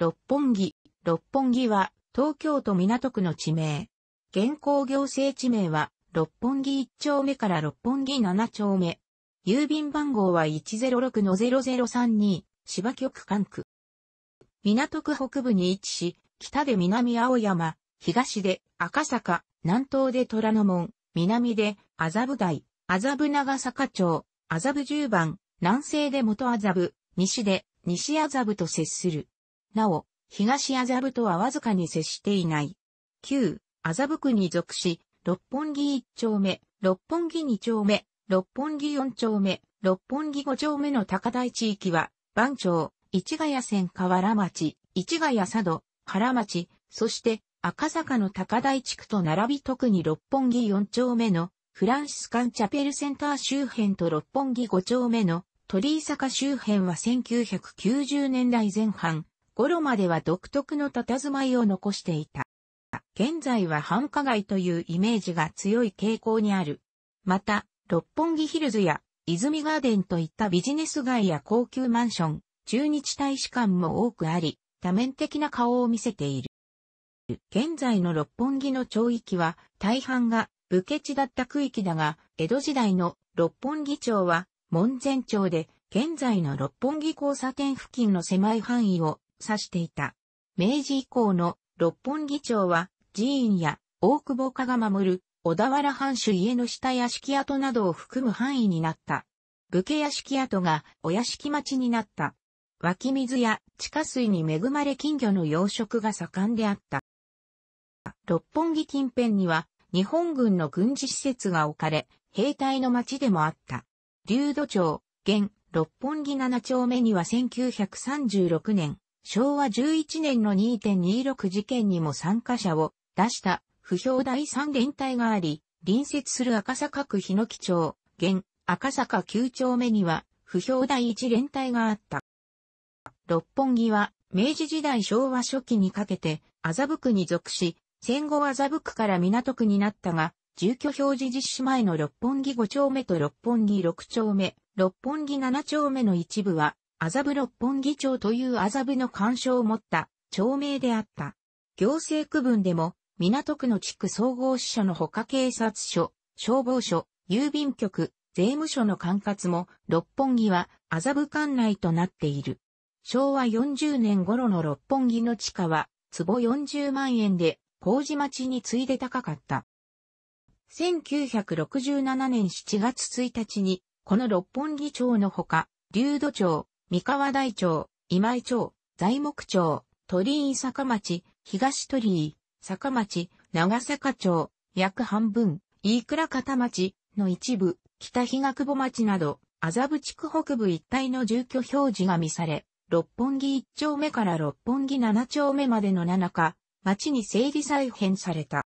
六本木。六本木は東京都港区の地名。現行行政地名は六本木1丁目から六本木7丁目。郵便番号は106-0032芝局管区。港区北部に位置し、北で南青山、東で赤坂、南東で虎ノ門、南で麻布台、麻布長坂町、麻布十番、南西で元麻布、西で西麻布と接する。なお、東麻布とはわずかに接していない。旧、麻布区に属し、六本木一丁目、六本木二丁目、六本木四丁目、六本木五丁目の高台地域は、番町、市ヶ谷線河原町、市ヶ谷佐渡、原町、そして赤坂の高台地区と並び特に六本木四丁目のフランシスカンチャペルセンター周辺と六本木五丁目の鳥居坂周辺は1990年代前半、頃までは独特の佇まいを残していた。現在は繁華街というイメージが強い傾向にある。また、六本木ヒルズや泉ガーデンといったビジネス街や高級マンション、中日大使館も多くあり、多面的な顔を見せている。現在の六本木の町域は大半が武家地だった区域だが、江戸時代の六本木町は門前町で、現在の六本木交差点付近の狭い範囲を指していた。明治以降の六本木町は寺院や大久保家が守る小田原藩主家の下屋敷跡などを含む範囲になった。武家屋敷跡がお屋敷町になった。湧き水や地下水に恵まれ金魚の養殖が盛んであった。六本木近辺には日本軍の軍事施設が置かれ、兵隊の町でもあった。流土町、現、六本木七丁目には1936年、昭和11年の2.26事件にも参加者を出した不評第3連隊があり、隣接する赤坂区日野木町、現赤坂9丁目には不評第1連隊があった。六本木は明治時代昭和初期にかけて麻布区に属し、戦後麻布区から港区になったが、住居表示実施前の六本木5丁目と六本木6丁目、六本木7丁目の一部は麻布六本木町という麻布の干渉を持った町名であった。行政区分でも、港区の地区総合支所のほか警察署、消防署、郵便局、税務署の管轄も、六本木は麻布管内となっている。昭和40年頃の六本木の地価は、坪40万円で、麹町に次いで高かった。1967年7月1日に、この六本木町のほか、流土町、三河台町、今井町、材木町、鳥居坂町、東鳥居、坂町、長坂町、約半分、飯倉片町の一部、北日が久保町など、麻布地区北部一帯の住居表示が見され、六本木一丁目から六本木七丁目までの七か、町に整理再編された。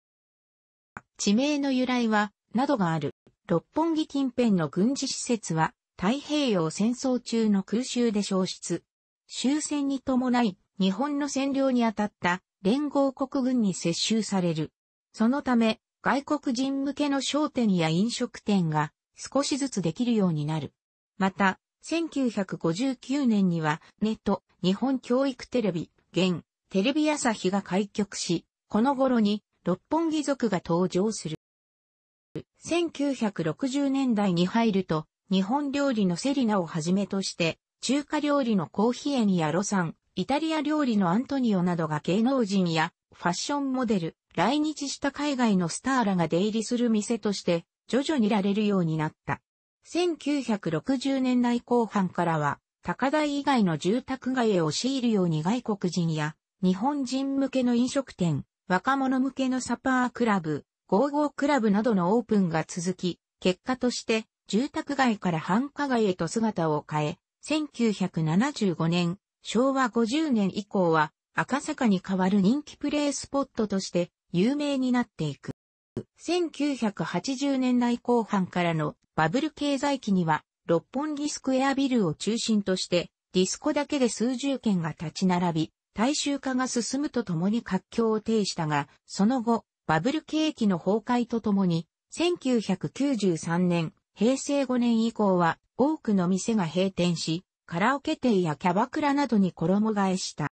地名の由来は、などがある。六本木近辺の軍事施設は、太平洋戦争中の空襲で消失。終戦に伴い、日本の占領に当たった連合国軍に接収される。そのため、外国人向けの商店や飲食店が少しずつできるようになる。また、1959年にはネット日本教育テレビ、現テレビ朝日が開局し、この頃に六本木族が登場する。1960年代に入ると日本料理のセリナをはじめとして、中華料理のコーヒエニやロサン、イタリア料理のアントニオなどが芸能人やファッションモデル、来日した海外のスターらが出入りする店として、徐々にられるようになった。1960年代後半からは、高台以外の住宅街へ押し入るように外国人や、日本人向けの飲食店、若者向けのサパークラブ、ゴーゴークラブなどのオープンが続き、結果として、住宅街から繁華街へと姿を変え、1975年、昭和50年以降は赤坂に代わる人気プレイスポットとして有名になっていく。1980年代後半からのバブル経済期には六本木スクエアビルを中心としてディスコだけで数十件が立ち並び、大衆化が進むとともに活況を呈したが、その後、バブル景気の崩壊とともに、1993年、平成5年以降は多くの店が閉店し、カラオケ店やキャバクラなどに衣替えした。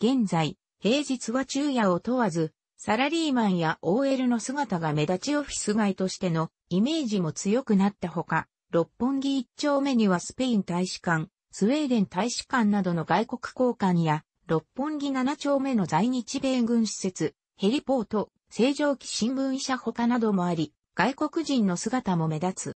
現在、平日は昼夜を問わず、サラリーマンや OL の姿が目立ちオフィス街としてのイメージも強くなったほか、六本木一丁目にはスペイン大使館、スウェーデン大使館などの外国交換や、六本木七丁目の在日米軍施設、ヘリポート、正常期新聞社他などもあり、外国人の姿も目立つ。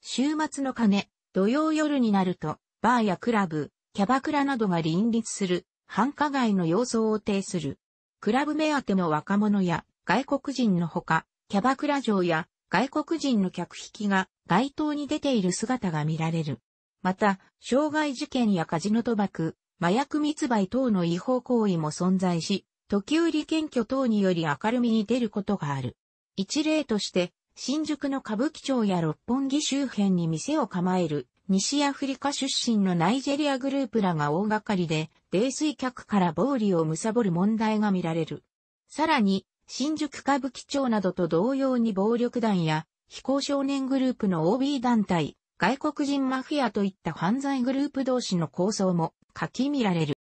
週末の鐘、土曜夜になると、バーやクラブ、キャバクラなどが林立する、繁華街の様相を呈する。クラブ目当ての若者や外国人のほか、キャバクラ嬢や外国人の客引きが街頭に出ている姿が見られる。また、傷害事件やカジノ賭博、麻薬密売等の違法行為も存在し、時折検挙等により明るみに出ることがある。一例として、新宿の歌舞伎町や六本木周辺に店を構える、西アフリカ出身のナイジェリアグループらが大掛かりで、泥酔客から暴利を貪る問題が見られる。さらに、新宿歌舞伎町などと同様に暴力団や、非行少年グループの OB 団体、外国人マフィアといった犯罪グループ同士の構想も書き見られる。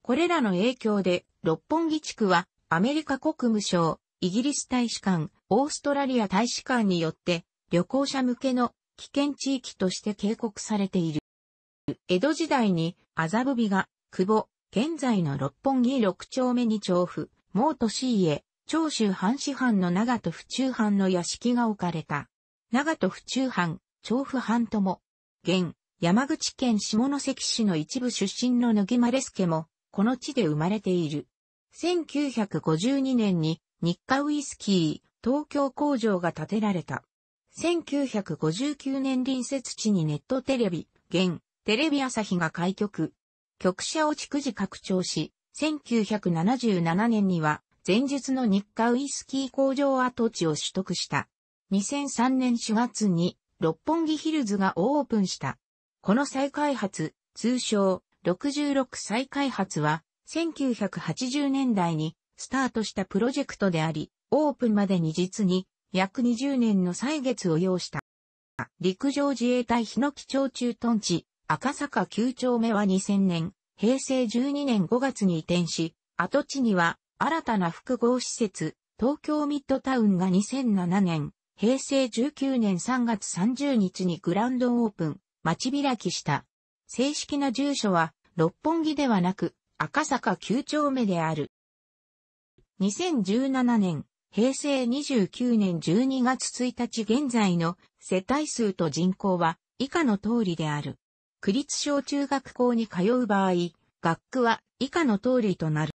これらの影響で、六本木地区は、アメリカ国務省、イギリス大使館、オーストラリア大使館によって旅行者向けの危険地域として警告されている。江戸時代に麻布美が久保、現在の六本木六丁目に調布、毛都市へ、長州藩市藩の長と府中藩の屋敷が置かれた。長戸府中藩、調布藩とも、現、山口県下関市の一部出身の野木ス助も、この地で生まれている。1952年に日課ウイスキー、東京工場が建てられた。1959年隣接地にネットテレビ、現、テレビ朝日が開局。局舎を逐次拡張し、1977年には、前述の日課ウイスキー工場跡地を取得した。2003年4月に、六本木ヒルズがオープンした。この再開発、通称、66再開発は、1980年代にスタートしたプロジェクトであり、オープンまでに実に約20年の歳月を要した。陸上自衛隊日野基町駐屯地赤坂9丁目は2000年、平成12年5月に移転し、跡地には新たな複合施設、東京ミッドタウンが2007年、平成19年3月30日にグランドオープン、待ち開きした。正式な住所は、六本木ではなく、赤坂9丁目である。2017年、平成29年12月1日現在の世帯数と人口は以下の通りである。区立小中学校に通う場合、学区は以下の通りとなる。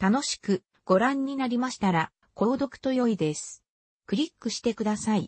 楽しくご覧になりましたら、購読と良いです。クリックしてください。